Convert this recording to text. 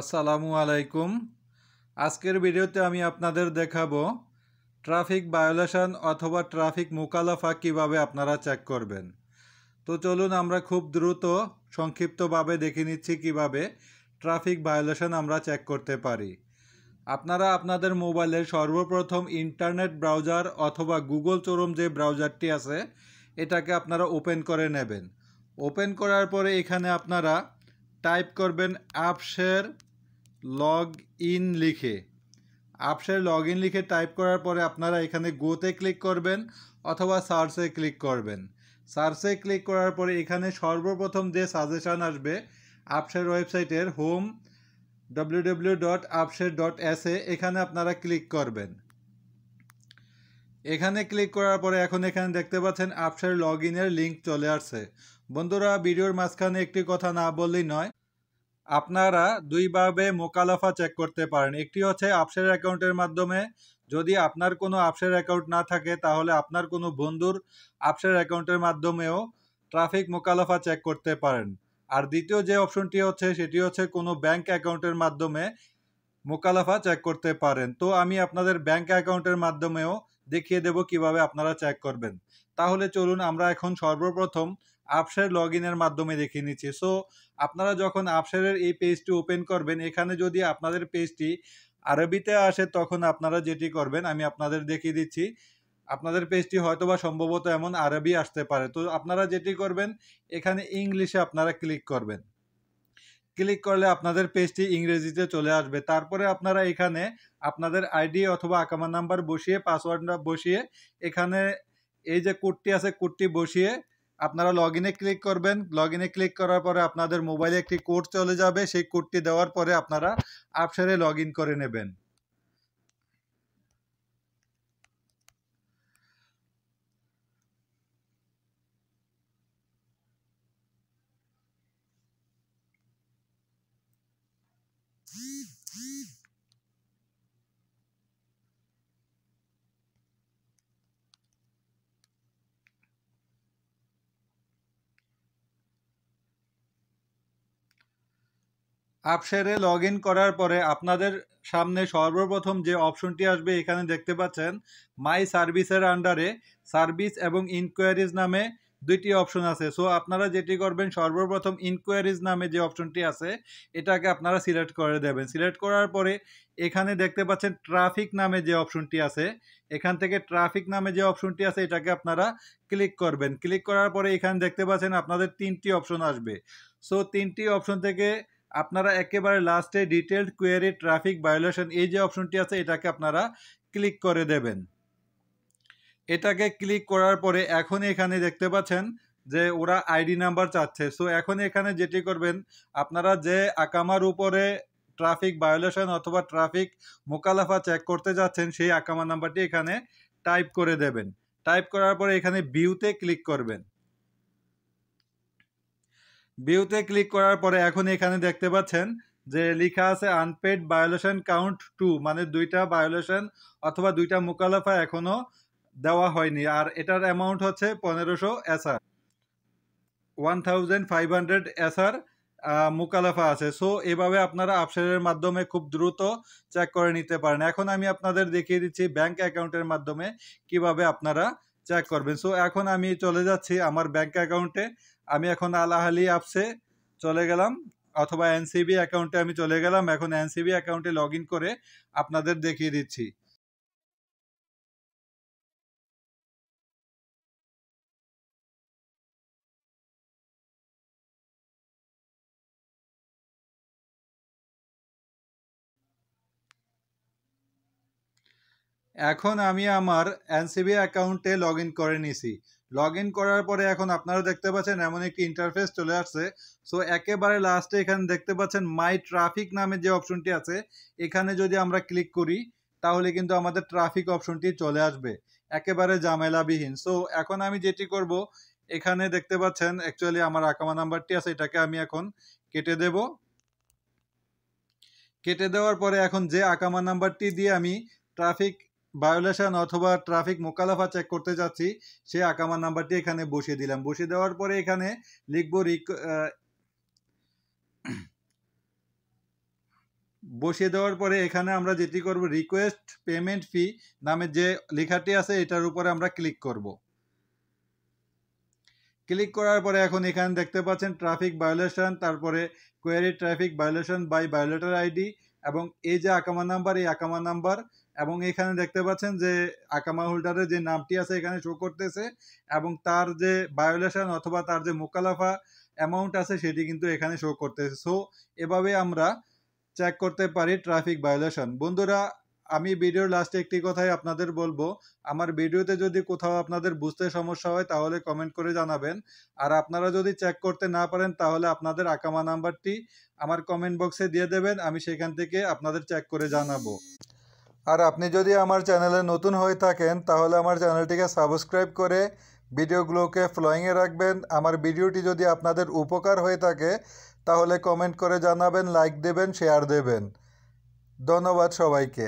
আসসালামু আলাইকুম আজকের ভিডিওতে আমি আপনাদের দেখাবো ট্রাফিক বায়োলেশন অথবা ট্রাফিক মোকালাফা কিভাবে আপনারা চেক করবেন তো চলুন আমরা খুব দ্রুত সংক্ষিপ্তভাবে দেখে নিচ্ছি কিভাবে ট্রাফিক বায়োলেশন আমরা চেক করতে পারি আপনারা আপনাদের মোবাইলে সর্বপ্রথম ইন্টারনেট ব্রাউজার অথবা গুগল চোরম যে ব্রাউজারটি আছে এটাকে আপনারা ওপেন করে নেবেন ওপেন করার পরে এখানে আপনারা টাইপ করবেন আপসের লগ ইন লিখে আপসের লগ ইন লিখে টাইপ করার পরে আপনারা এখানে গোতে ক্লিক করবেন অথবা সার্চে ক্লিক করবেন সার্চে ক্লিক করার পরে এখানে সর্বপ্রথম যে সাজেশান আসবে আপসের ওয়েবসাইটের home W W dot Absher dot এসে এখানে আপনারা ক্লিক করবেন এখানে ক্লিক করার পরে এখন এখানে দেখতে পাচ্ছেন আপসের লগ ইনের লিঙ্ক চলে আসছে বন্ধুরা ভিডিওর মাঝখানে একটি কথা না বললেই নয় আপনারা দুইভাবে মোকালাফা চেক করতে পারেন একটি হচ্ছে আপসের অ্যাকাউন্টের মাধ্যমে যদি আপনার কোনো আপসের অ্যাকাউন্ট না থাকে তাহলে আপনার কোনো বন্ধুর আপসের অ্যাকাউন্টের মাধ্যমেও ট্রাফিক মোকালাফা চেক করতে পারেন আর দ্বিতীয় যে অপশনটি হচ্ছে সেটি হচ্ছে কোনো ব্যাংক অ্যাকাউন্টের মাধ্যমে মোকালাফা চেক করতে পারেন তো আমি আপনাদের ব্যাংক অ্যাকাউন্টের মাধ্যমেও দেখিয়ে দেব কিভাবে আপনারা চেক করবেন তাহলে চলুন আমরা এখন সর্বপ্রথম আপসের লগ ইনের মাধ্যমে দেখিয়ে নিচ্ছে সো আপনারা যখন আপসের এই পেজটি ওপেন করবেন এখানে যদি আপনাদের পেজটি আরবিতে আসে তখন আপনারা যেটি করবেন আমি আপনাদের দেখিয়ে দিচ্ছি আপনাদের পেজটি হয়তো বা সম্ভবত এমন আরবি আসতে পারে তো আপনারা যেটি করবেন এখানে ইংলিশে আপনারা ক্লিক করবেন ক্লিক করলে আপনাদের পেজটি ইংরেজিতে চলে আসবে তারপরে আপনারা এখানে আপনাদের আইডি অথবা আকামা নাম্বার বসিয়ে পাসওয়ার্ডটা বসিয়ে এখানে এই যে কোডটি আছে কোডটি বসিয়ে আপনারা লগ ইনে ক্লিক করবেন লগ ইনে ক্লিক করার পরে আপনাদের মোবাইলে একটি কোড চলে যাবে সেই কোডটি দেওয়ার পরে আপনারা আপসারে লগ করে নেবেন আপশেরে লগ ইন করার পরে আপনাদের সামনে সর্বপ্রথম যে অপশনটি আসবে এখানে দেখতে পাচ্ছেন মাই সার্ভিসের আন্ডারে সার্ভিস এবং ইনকোয়ারিজ নামে দুইটি অপশন আছে সো আপনারা যেটি করবেন সর্বপ্রথম ইনকোয়ারিজ নামে যে অপশনটি আছে এটাকে আপনারা সিলেক্ট করে দেবেন সিলেক্ট করার পরে এখানে দেখতে পাচ্ছেন ট্রাফিক নামে যে অপশনটি আছে এখান থেকে ট্রাফিক নামে যে অপশনটি আছে এটাকে আপনারা ক্লিক করবেন ক্লিক করার পরে এখানে দেখতে পাচ্ছেন আপনাদের তিনটি অপশন আসবে সো তিনটি অপশন থেকে আপনারা একেবারে লাস্টে ডিটেলড কোয়ারি ট্রাফিক ভায়োলেশন এই যে অপশনটি আছে এটাকে আপনারা ক্লিক করে দেবেন এটাকে ক্লিক করার পরে এখন এখানে দেখতে পাচ্ছেন যে ওরা আইডি নাম্বার চাচ্ছে সো এখন এখানে যেটি করবেন আপনারা যে আকামার উপরে ট্রাফিক ভায়োলেশন অথবা ট্রাফিক মোকালাফা চেক করতে যাচ্ছেন সেই আকামা নাম্বারটি এখানে টাইপ করে দেবেন টাইপ করার পরে এখানে ভিউতে ক্লিক করবেন ভিউতে ক্লিক করার পরে এখন এখানে দেখতে পাচ্ছেন যে লেখা আছে আনপেড বায়োলেশন কাউন্ট টু মানে দুইটা বায়োলেশন অথবা দুইটা মোকালাফা এখনও দেওয়া হয়নি আর এটার অ্যামাউন্ট হচ্ছে পনেরোশো SR one thousand five hundred SR মোকালাফা আছে সো এভাবে আপনারা আপসারের মাধ্যমে খুব দ্রুত চেক করে নিতে পারেন এখন আমি আপনাদের দেখিয়ে দিচ্ছি ব্যাংক অ্যাকাউন্টের মাধ্যমে কিভাবে আপনারা চেক করবেন সো এখন আমি চলে যাচ্ছি আমার ব্যাংক অ্যাকাউন্টে আমি এখন আলাহালি অ্যাপসে চলে গেলাম অথবা এনসিবি অ্যাকাউন্টে আমি চলে গেলাম এখন এনসিবি অ্যাকাউন্টে লগ করে আপনাদের দেখিয়ে দিচ্ছি এখন আমি আমার এনসিবি অ্যাকাউন্টে লগ ইন করে নিছি লগ ইন করার পরে এখন আপনারা দেখতে পাচ্ছেন এমন একটি ইন্টারফেস চলে আসছে সো একেবারে লাস্টে এখানে দেখতে পাচ্ছেন মাই ট্রাফিক নামে যে অপশনটি আছে এখানে যদি আমরা ক্লিক করি তাহলে কিন্তু আমাদের ট্রাফিক অপশনটি চলে আসবে একেবারে জামেলাবিহীন সো এখন আমি যেটি করব এখানে দেখতে পাচ্ছেন অ্যাকচুয়ালি আমার আকামা নাম্বারটি আছে এটাকে আমি এখন কেটে দেব কেটে দেওয়ার পরে এখন যে আকামা নাম্বারটি দিয়ে আমি ট্রাফিক ভায়োলেশন অথবা ট্রাফিক মোকালাফা চেক করতে যাচ্ছি সেই আকামার নাম্বারটি এখানে বসিয়ে দিলাম বসিয়ে দেওয়ার পরে এখানে লিখব বসিয়ে দেওয়ার পরে এখানে আমরা যেটি করব রিকোয়েস্ট পেমেন্ট ফি নামের যে লেখাটি আছে এটার উপরে আমরা ক্লিক করব ক্লিক করার পরে এখন এখানে দেখতে পাচ্ছেন ট্রাফিক ভায়োলেশন তারপরে query traffic violation by violator ID এবং এই যে আকামা নাম্বার এই আকামা নাম্বার এবং এখানে দেখতে পাচ্ছেন যে আকামা হোল্ডারের যে নামটি আছে এখানে শো করতেছে এবং তার যে বায়োলেশন অথবা তার যে মোকালাফা অ্যামাউন্ট আছে সেটি কিন্তু এখানে শো করতেছে সো এভাবে আমরা চেক করতে পারি ট্রাফিক ভায়োলেশন বন্ধুরা আমি ভিডিওর লাস্টে একটি কথাই আপনাদের বলবো আমার ভিডিওতে যদি কোথাও আপনাদের বুঝতে সমস্যা হয় তাহলে কমেন্ট করে জানাবেন আর আপনারা যদি চেক করতে না পারেন তাহলে আপনাদের আকামা নাম্বারটি আমার কমেন্ট বক্সে দিয়ে দেবেন আমি সেখান থেকে আপনাদের চেক করে জানাবো আর আপনি যদি আমার চ্যানেলে নতুন হয়ে থাকেন তাহলে আমার চ্যানেলটিকে সাবস্ক্রাইব করে ভিডিওগুলোকে ফ্লোয়িংয়ে রাখবেন আমার ভিডিওটি যদি আপনাদের উপকার হয়ে থাকে তাহলে কমেন্ট করে জানাবেন লাইক দেবেন শেয়ার দেবেন ধন্যবাদ সবাইকে